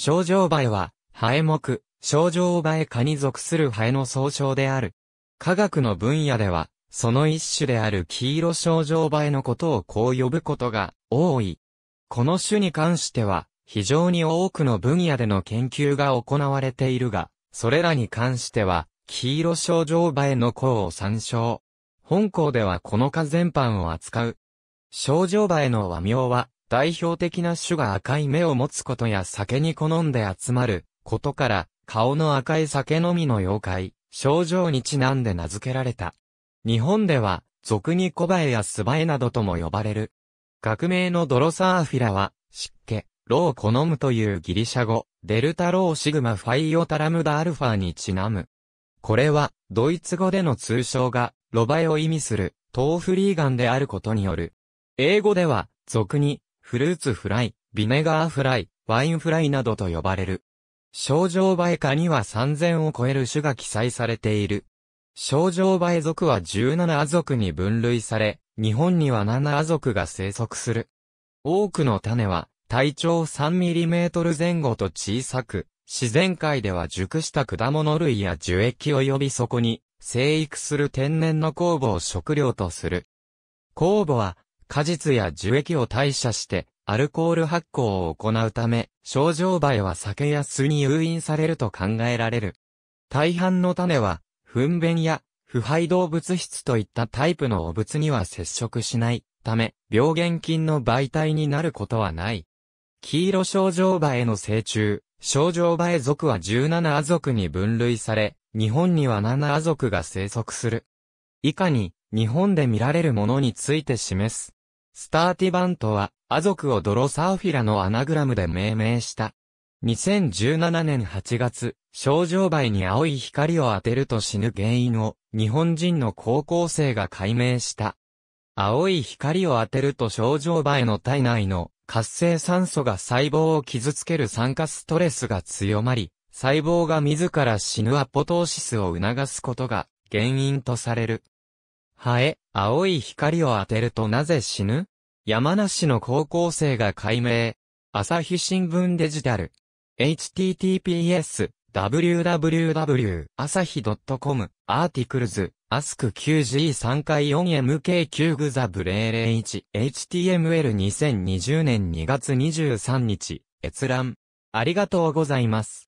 症状バエは、ハエ目、症状バエ科に属するハエの総称である。科学の分野では、その一種である黄色症状バエのことをこう呼ぶことが多い。この種に関しては、非常に多くの分野での研究が行われているが、それらに関しては、黄色症状バエの項を参照。本項ではこの科全般を扱う。症状バエの和名は、代表的な種が赤い目を持つことや酒に好んで集まることから、顔の赤い酒飲みの妖怪、症状にちなんで名付けられた。日本では、俗にコバエやスバエなどとも呼ばれる。学名のドロサーフィラは、湿気、ロを好むというギリシャ語、デルタローシグマファイオタラムダアルファにちなむ。これは、ドイツ語での通称が、ロバエを意味する、トーフリーガンであることによる。英語では、俗に、フルーツフライ、ビネガーフライ、ワインフライなどと呼ばれる。症状映え科には3000を超える種が記載されている。症状映えは17ア族に分類され、日本には7ア族が生息する。多くの種は、体長 3mm 前後と小さく、自然界では熟した果物類や樹液及びそこに生育する天然の酵母を食料とする。酵母は果実や樹液を代謝して、アルコール発酵を行うため、症状梅は酒や酢に誘引されると考えられる。大半の種は、糞便や腐敗動物質といったタイプの汚物には接触しないため、病原菌の媒体になることはない。黄色症状バの成虫、症状バ属は17亜属に分類され、日本には7亜属が生息する。以下に、日本で見られるものについて示す。スターティバントは、ア族をドロサーフィラのアナグラムで命名した。2017年8月、症状梅に青い光を当てると死ぬ原因を、日本人の高校生が解明した。青い光を当てると症状梅の体内の活性酸素が細胞を傷つける酸化ストレスが強まり、細胞が自ら死ぬアポトーシスを促すことが原因とされる。ハエ、青い光を当てるとなぜ死ぬ山梨の高校生が解明。朝日新聞デジタル。https, www, 朝日 .com, アーティクルズ、アスク 9G3 回 4MK9 グザブ001、HTML2020 年2月23日、閲覧。ありがとうございます。